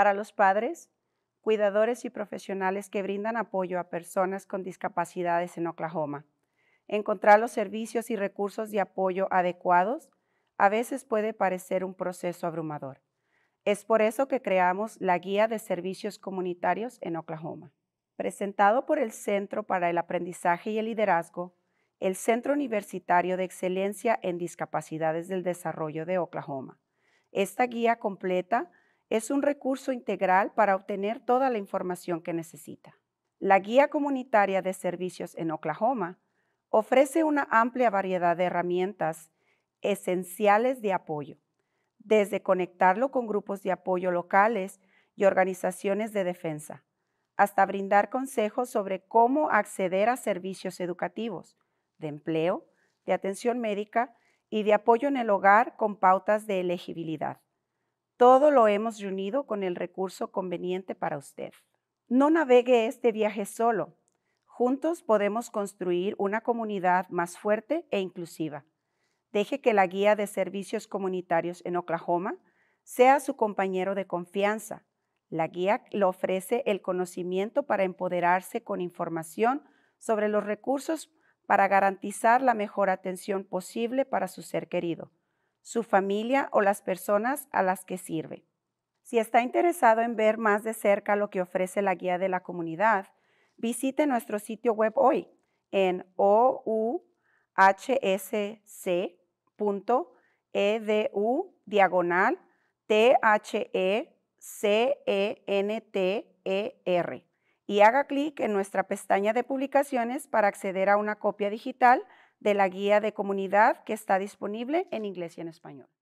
para los padres, cuidadores y profesionales que brindan apoyo a personas con discapacidades en Oklahoma. Encontrar los servicios y recursos de apoyo adecuados a veces puede parecer un proceso abrumador. Es por eso que creamos la Guía de Servicios Comunitarios en Oklahoma. Presentado por el Centro para el Aprendizaje y el Liderazgo, el Centro Universitario de Excelencia en Discapacidades del Desarrollo de Oklahoma. Esta guía completa es un recurso integral para obtener toda la información que necesita. La Guía Comunitaria de Servicios en Oklahoma ofrece una amplia variedad de herramientas esenciales de apoyo, desde conectarlo con grupos de apoyo locales y organizaciones de defensa, hasta brindar consejos sobre cómo acceder a servicios educativos, de empleo, de atención médica y de apoyo en el hogar con pautas de elegibilidad. Todo lo hemos reunido con el recurso conveniente para usted. No navegue este viaje solo. Juntos podemos construir una comunidad más fuerte e inclusiva. Deje que la guía de servicios comunitarios en Oklahoma sea su compañero de confianza. La guía le ofrece el conocimiento para empoderarse con información sobre los recursos para garantizar la mejor atención posible para su ser querido su familia o las personas a las que sirve. Si está interesado en ver más de cerca lo que ofrece la guía de la comunidad, visite nuestro sitio web hoy en ouhsc.edu diagonal e e e r y haga clic en nuestra pestaña de publicaciones para acceder a una copia digital de la guía de comunidad que está disponible en inglés y en español.